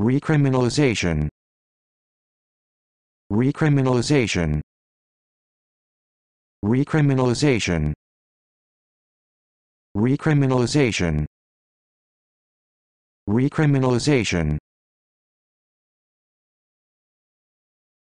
recriminalization recriminalization recriminalization recriminalization recriminalization